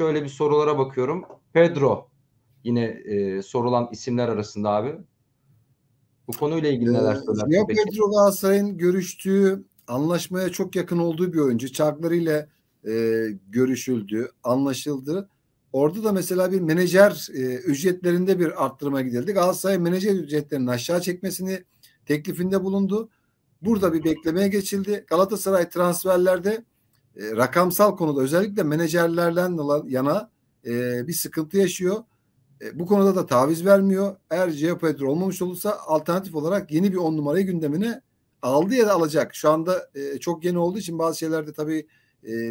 şöyle bir sorulara bakıyorum. Pedro yine e, sorulan isimler arasında abi. Bu konuyla ilgili neler ee, söylersin? Yok Pedro Galatasaray'ın görüştüğü anlaşmaya çok yakın olduğu bir oyuncu. Çarklarıyla e, görüşüldü, anlaşıldı. Orada da mesela bir menajer e, ücretlerinde bir arttırma gidildi. Galatasaray menajer ücretlerini aşağı çekmesini teklifinde bulundu. Burada bir beklemeye geçildi. Galatasaray transferlerde e, rakamsal konuda özellikle menajerlerden yana e, bir sıkıntı yaşıyor. E, bu konuda da taviz vermiyor. Eğer CHP editör olmamış olursa alternatif olarak yeni bir on numarayı gündemine aldı ya da alacak. Şu anda e, çok yeni olduğu için bazı şeylerde tabii e,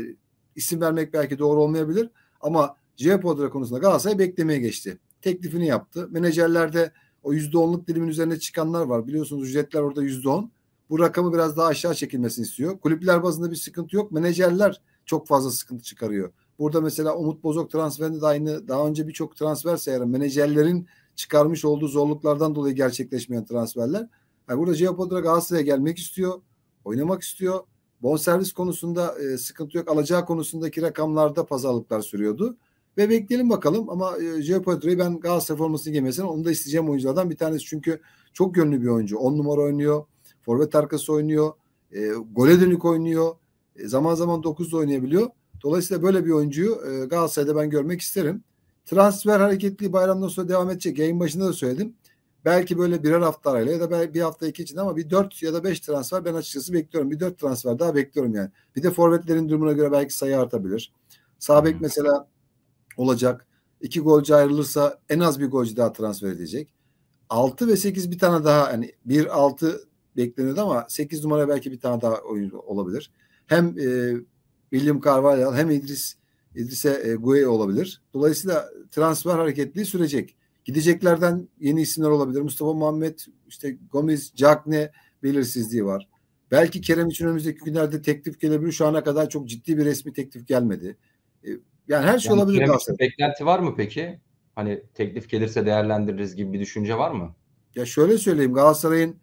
isim vermek belki doğru olmayabilir ama CHP odara konusunda Galatasaray beklemeye geçti. Teklifini yaptı. Menajerlerde o yüzde onluk dilimin üzerine çıkanlar var. Biliyorsunuz ücretler orada yüzde on bu rakamı biraz daha aşağı çekilmesini istiyor. Kulüpler bazında bir sıkıntı yok. Menajerler çok fazla sıkıntı çıkarıyor. Burada mesela Umut Bozok transferinde de aynı daha önce birçok transfer sayarım. Menajerlerin çıkarmış olduğu zorluklardan dolayı gerçekleşmeyen transferler. Yani burada Jeopodra Galatasaray'a gelmek istiyor. Oynamak istiyor. Bonservis konusunda e, sıkıntı yok. Alacağı konusundaki rakamlarda pazarlıklar sürüyordu. Ve bekleyelim bakalım ama e, Jeopodra'yı ben Galatasaray formasını giymesine onu da isteyeceğim oyunculardan bir tanesi. Çünkü çok gönlü bir oyuncu. on numara oynuyor. Forvet arkası oynuyor. E, gole dönük oynuyor. E, zaman zaman 9'da oynayabiliyor. Dolayısıyla böyle bir oyuncuyu e, Galatasaray'da ben görmek isterim. Transfer hareketliği bayramdan sonra devam edecek. Yayın başında da söyledim. Belki böyle birer hafta arayla ya da bir hafta iki için ama bir dört ya da beş transfer ben açıkçası bekliyorum. Bir dört transfer daha bekliyorum yani. Bir de forvetlerin durumuna göre belki sayı artabilir. Sabek hmm. mesela olacak. İki golcü ayrılırsa en az bir golcü daha transfer edecek. Altı ve sekiz bir tane daha yani bir altı bekleniyordu ama 8 numara belki bir tane daha oyuncu olabilir. Hem e, William Carvalho hem İdris İdris'e e, Gueye olabilir. Dolayısıyla transfer hareketliği sürecek. Gideceklerden yeni isimler olabilir. Mustafa Muhammed, işte Gomez, Cagne belirsizliği var. Belki Kerem için önümüzdeki günlerde teklif gelebilir. Şu ana kadar çok ciddi bir resmi teklif gelmedi. E, yani her şey yani olabilir. Kerem için beklenti var mı peki? Hani teklif gelirse değerlendiririz gibi bir düşünce var mı? Ya şöyle söyleyeyim Galatasaray'ın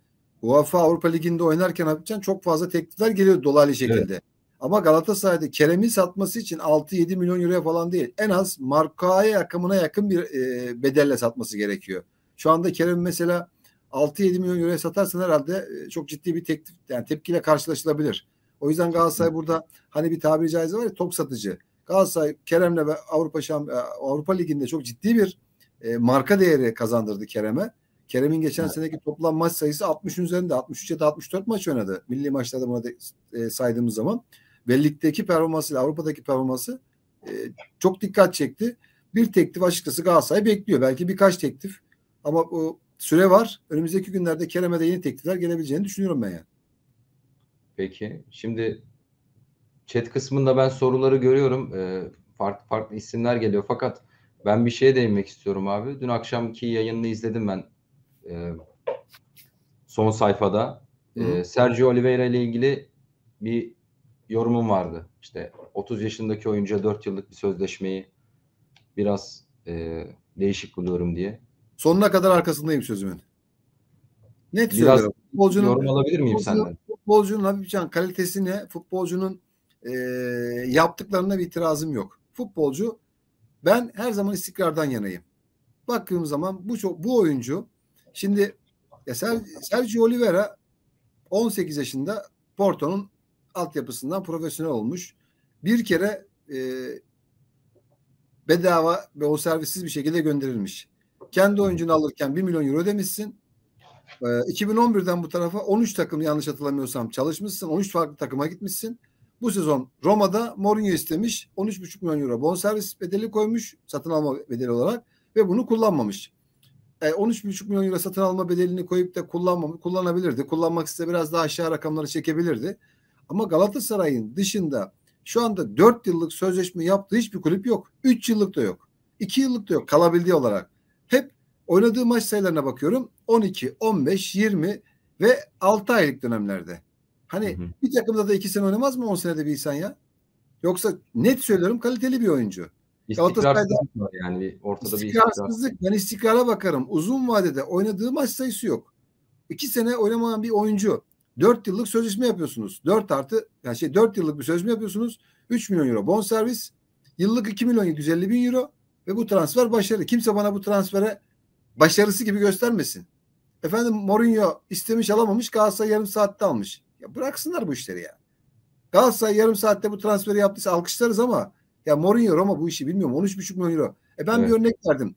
UEFA Avrupa Ligi'nde oynarken Hafifcan çok fazla teklifler geliyor dolaylı şekilde. Evet. Ama Galatasaray'da Kerem'i satması için 6-7 milyon euroya falan değil. En az markaya yakımına yakın bir e, bedelle satması gerekiyor. Şu anda Kerem mesela 6-7 milyon euroya satarsan herhalde e, çok ciddi bir teklif yani tepkiyle karşılaşılabilir. O yüzden Galatasaray burada hani bir tabiri caizse var ya top satıcı. Galatasaray Kerem'le Avrupa Şam e, Avrupa Ligi'nde çok ciddi bir e, marka değeri kazandırdı Kerem'e. Kerem'in geçen evet. seneki toplam maç sayısı 60 üzerinde. 63 ya da 64 maç oynadı. Milli maçlarda buna e, saydığımız zaman. Ve ligdeki performansıyla Avrupa'daki performansı e, çok dikkat çekti. Bir teklif açıkçası Galatasaray bekliyor. Belki birkaç teklif. Ama o süre var. Önümüzdeki günlerde Kerem'e de yeni teklifler gelebileceğini düşünüyorum ben yani. Peki. Şimdi chat kısmında ben soruları görüyorum. E, farklı farklı isimler geliyor. Fakat ben bir şeye değinmek istiyorum abi. Dün akşamki yayını izledim ben e, son sayfada e, Sergio Oliveira ile ilgili bir yorumum vardı. İşte 30 yaşındaki oyuncuya 4 yıllık bir sözleşmeyi biraz e, değişik buluyorum diye. Sonuna kadar arkasındayım sözümün. Net biraz söylüyorum. Futbolcunun, yorum alabilir miyim futbolcunun, senden? Futbolcunun Habib Can kalitesine, futbolcunun e, yaptıklarına bir itirazım yok. Futbolcu ben her zaman istikrardan yanayım. Baktığım zaman bu çok, bu oyuncu Şimdi ya Sergio Oliveira 18 yaşında Porto'nun altyapısından profesyonel olmuş. Bir kere e, bedava ve o servissiz bir şekilde gönderilmiş. Kendi oyuncunu alırken 1 milyon euro demişsin. E, 2011'den bu tarafa 13 takım yanlış hatırlamıyorsam çalışmışsın. 13 farklı takıma gitmişsin. Bu sezon Roma'da Mourinho istemiş. 13,5 milyon euro bonservis bedeli koymuş. Satın alma bedeli olarak. Ve bunu kullanmamış. 13,5 e, milyon euro satın alma bedelini koyup da kullanmam, kullanabilirdi. Kullanmak ise biraz daha aşağı rakamları çekebilirdi. Ama Galatasaray'ın dışında şu anda 4 yıllık sözleşme yaptığı hiçbir kulüp yok. 3 yıllık da yok. 2 yıllık da yok kalabildiği olarak. Hep oynadığı maç sayılarına bakıyorum. 12, 15, 20 ve 6 aylık dönemlerde. Hani hı hı. bir takımda da 2 sene oynamaz mı 10 senede bir insan ya? Yoksa net söylüyorum kaliteli bir oyuncu. İstikrarsızlık var yani ortada bir istikrarsızlık. Ben istikrara bakarım. Uzun vadede oynadığı maç sayısı yok. İki sene oynamayan bir oyuncu. Dört yıllık sözleşme yapıyorsunuz. Dört artı yani şey dört yıllık bir sözleşme yapıyorsunuz. Üç milyon euro bon servis. Yıllık iki milyon yüz elli bin euro ve bu transfer başarı. Kimse bana bu transfere başarısı gibi göstermesin. Efendim Mourinho istemiş alamamış Galatasaray yarım saatte almış. Ya bıraksınlar bu işleri ya. Galatasaray yarım saatte bu transferi yaptıysa alkışlarız ama ya Mourinho Roma bu işi bilmiyorum. 13,5 milyon euro. E ben evet. bir örnek verdim.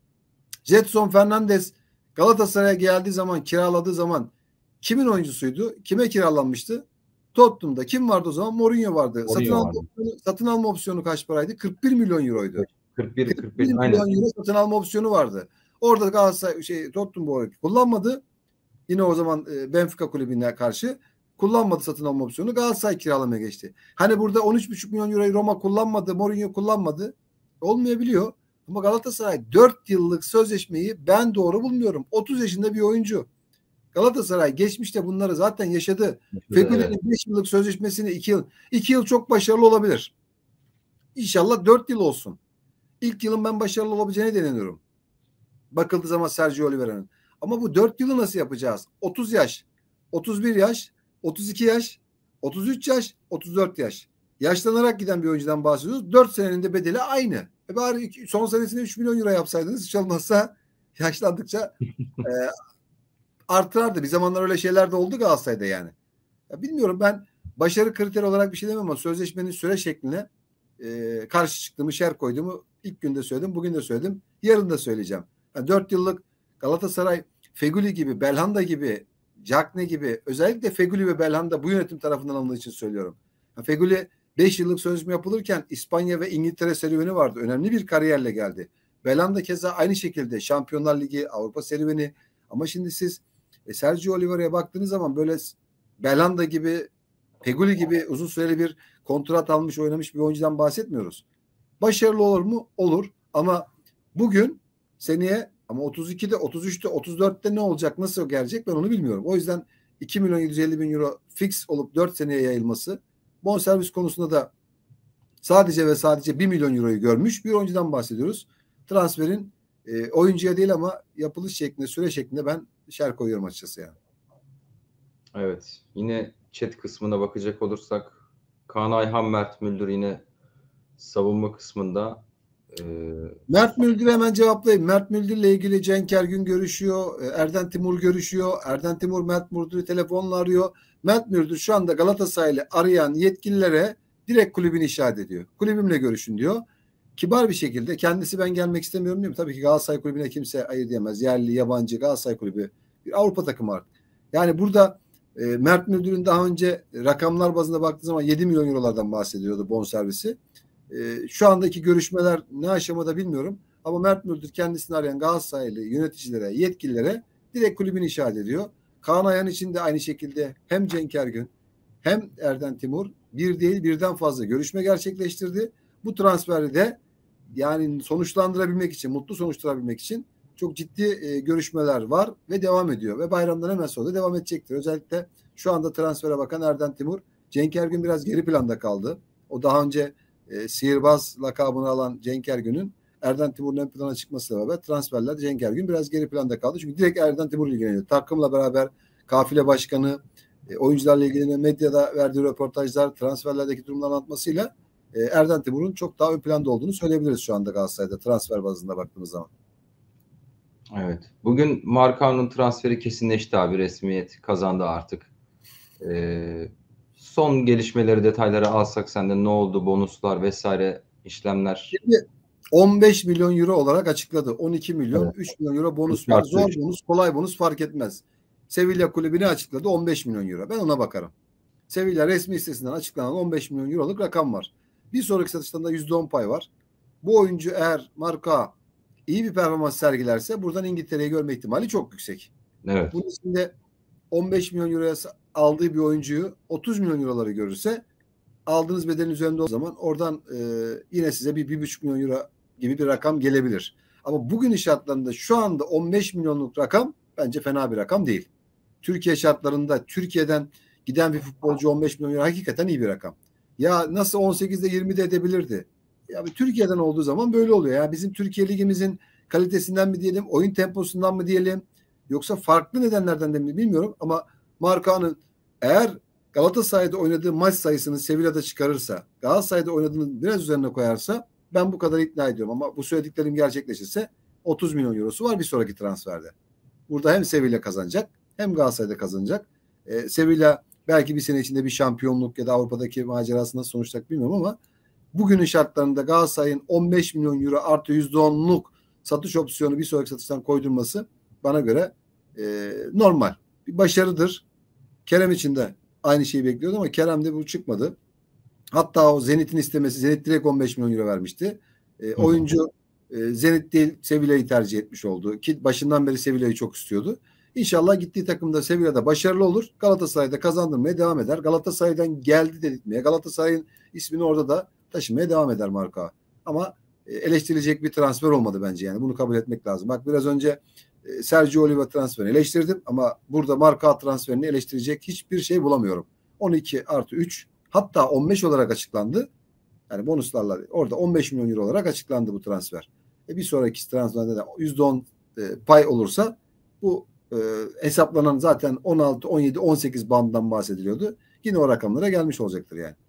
Jetson Fernandez Galatasaray'a geldiği zaman kiraladığı zaman kimin oyuncusuydu? Kime kiralanmıştı? Tottenham'da kim vardı o zaman? Mourinho vardı. Mourinho satın, vardı. Alma, satın alma opsiyonu kaç paraydı? 41 milyon euroydu. 41, 41, 41 milyon aynen. euro satın alma opsiyonu vardı. Orada Galatasaray şey Tottenham bu arada kullanmadı. Yine o zaman e, Benfica kulübüne karşı kullanmadı satın alma opsiyonu. Galatasaray kiralamaya geçti. Hani burada 13,5 milyon euroyu Roma kullanmadı, Mourinho kullanmadı. Olmayabiliyor. Ama Galatasaray 4 yıllık sözleşmeyi ben doğru bulmuyorum. 30 yaşında bir oyuncu. Galatasaray geçmişte bunları zaten yaşadı. Fegüli'nin evet. 5 yıllık sözleşmesini 2 yıl 2 yıl çok başarılı olabilir. İnşallah 4 yıl olsun. İlk yılın ben başarılı olabileceğine deniyorum. Bakıldığı zaman Sergio Oliveira'nın. Ama bu 4 yılı nasıl yapacağız? 30 yaş, 31 yaş, 32 yaş, 33 yaş, 34 yaş. Yaşlanarak giden bir oyuncudan bahsediyoruz. 4 senenin de bedeli aynı. E bari son senesinde 3 milyon euro yapsaydınız hiç olmazsa yaşlandıkça e, artırardı. Bir zamanlar öyle şeyler de oldu Galatasaray'da yani. Ya bilmiyorum ben başarı kriteri olarak bir şey demem ama sözleşmenin süre şekline e, karşı çıktığımı, şer koyduğumu ilk günde söyledim, bugün de söyledim, yarın da söyleyeceğim. Yani 4 yıllık Galatasaray Feguli gibi, Belhanda gibi Cagne gibi özellikle Feguli ve Belhanda bu yönetim tarafından alındığı için söylüyorum. Feguli 5 yıllık sözleşme yapılırken İspanya ve İngiltere serüveni vardı. Önemli bir kariyerle geldi. Belhanda keza aynı şekilde Şampiyonlar Ligi, Avrupa serüveni. Ama şimdi siz e, Sergio Oliveira'ya baktığınız zaman böyle Belhanda gibi, Feguli gibi uzun süreli bir kontrat almış, oynamış bir oyuncudan bahsetmiyoruz. Başarılı olur mu? Olur. Ama bugün seneye ama 32'de, 33'te, 34'te ne olacak, nasıl gelecek ben onu bilmiyorum. O yüzden 2 milyon 750 bin euro fix olup 4 seneye yayılması bonservis konusunda da sadece ve sadece 1 milyon euroyu görmüş bir oyuncudan bahsediyoruz. Transferin e, oyuncuya değil ama yapılış şeklinde, süre şeklinde ben şer koyuyorum açıkçası yani. Evet. Yine chat kısmına bakacak olursak Kaan Ayhan Mert Müldür yine savunma kısmında ee, Mert Müldür hemen cevaplayayım. Mert Müldür ile ilgili Cenk Ergün görüşüyor. E, Erden Timur görüşüyor. Erden Timur Mert Müldür'ü telefonla arıyor. Mert Müldür şu anda Galatasaray'la arayan yetkililere direkt kulübünü işaret ediyor. Kulübümle görüşün diyor. Kibar bir şekilde kendisi ben gelmek istemiyorum diyor. Tabii ki Galatasaray kulübüne kimse ayır diyemez. Yerli, yabancı Galatasaray kulübü bir Avrupa takımı artık. Yani burada e, Mert Müldür'ün daha önce rakamlar bazında baktığı zaman 7 milyon eurolardan bahsediyordu bonservisi. servisi. Ee, şu andaki görüşmeler ne aşamada bilmiyorum. Ama Mert Müldür kendisini arayan Galatasaraylı yöneticilere, yetkililere direkt kulübünü işaret ediyor. Kaan Ayan için de aynı şekilde hem Cenk Ergün hem Erden Timur bir değil birden fazla görüşme gerçekleştirdi. Bu transferi de yani sonuçlandırabilmek için, mutlu sonuçlandırabilmek için çok ciddi e, görüşmeler var ve devam ediyor. Ve bayramdan hemen sonra da devam edecektir. Özellikle şu anda transfere bakan Erden Timur, Cenk Ergün biraz geri planda kaldı. O daha önce e, sihirbaz lakabını alan Cenk Ergün'ün Erden Timur'un ön plana çıkmasıyla beraber transferler. Cenk Ergün biraz geri planda kaldı. Çünkü direkt Erden Timur ilgileniyor. Takımla beraber kafile başkanı, e, oyuncularla ilgileniyor. Medyada verdiği röportajlar, transferlerdeki durumları anlatmasıyla e, Erden Timur'un çok daha ön planda olduğunu söyleyebiliriz şu anda Galatasaray'da transfer bazında baktığımız zaman. Evet. Bugün Markan'ın transferi kesinleşti abi. Resmiyet kazandı artık. Ee, son gelişmeleri detayları alsak senden ne oldu bonuslar vesaire işlemler. Şimdi 15 milyon euro olarak açıkladı. 12 milyon evet. 3 milyon euro bonus var. Zor bonus kolay bonus fark etmez. Sevilla kulübüne açıkladı 15 milyon euro. Ben ona bakarım. Sevilla resmi sitesinden açıklanan 15 milyon euroluk rakam var. Bir sonraki satıştan da %10 pay var. Bu oyuncu eğer marka iyi bir performans sergilerse buradan İngiltere'yi görme ihtimali çok yüksek. Evet. Bunun içinde 15 milyon euroya aldığı bir oyuncuyu 30 milyon euroları görürse aldığınız bedelin üzerinde o zaman oradan e, yine size bir, bir buçuk milyon euro gibi bir rakam gelebilir. Ama bugün şartlarında şu anda 15 milyonluk rakam bence fena bir rakam değil. Türkiye şartlarında Türkiye'den giden bir futbolcu 15 milyon euro hakikaten iyi bir rakam. Ya nasıl 18'de 20'de edebilirdi? Ya Türkiye'den olduğu zaman böyle oluyor. Ya bizim Türkiye ligimizin kalitesinden mi diyelim, oyun temposundan mı diyelim, yoksa farklı nedenlerden de mi bilmiyorum ama Markanın eğer Galatasaray'da oynadığı maç sayısını Sevilla'da çıkarırsa, Galatasaray'da oynadığını biraz üzerine koyarsa ben bu kadar ikna ediyorum ama bu söylediklerim gerçekleşirse 30 milyon eurosu var bir sonraki transferde. Burada hem Sevilla kazanacak hem Galatasaray'da kazanacak. Ee, Sevilla belki bir sene içinde bir şampiyonluk ya da Avrupa'daki macerasında nasıl sonuçlanacak bilmiyorum ama bugünün şartlarında Galatasaray'ın 15 milyon euro artı %10'luk satış opsiyonu bir sonraki satıştan koydurması bana göre e, normal. Bir başarıdır. Kerem için de aynı şeyi bekliyordu ama Kerem'de bu çıkmadı. Hatta o Zenit'in istemesi Zenit direkt 15 milyon euro vermişti. E, oyuncu e, Zenit değil Sevilla'yı tercih etmiş oldu. Ki başından beri Sevilla'yı çok istiyordu. İnşallah gittiği takımda Sevilla'da başarılı olur. Galatasaray'da kazandırmaya devam eder. Galatasaray'dan geldi dedirtmeye. Galatasaray'ın ismini orada da taşımaya devam eder marka. Ama e, eleştirilecek bir transfer olmadı bence yani. Bunu kabul etmek lazım. Bak biraz önce e, Sergio Oliva transferini eleştirdim ama burada marka transferini eleştirecek hiçbir şey bulamıyorum. 12 artı 3 hatta 15 olarak açıklandı. Yani bonuslarla orada 15 milyon euro olarak açıklandı bu transfer. E bir sonraki transferde de %10 e, pay olursa bu e, hesaplanan zaten 16, 17, 18 bandından bahsediliyordu. Yine o rakamlara gelmiş olacaktır yani.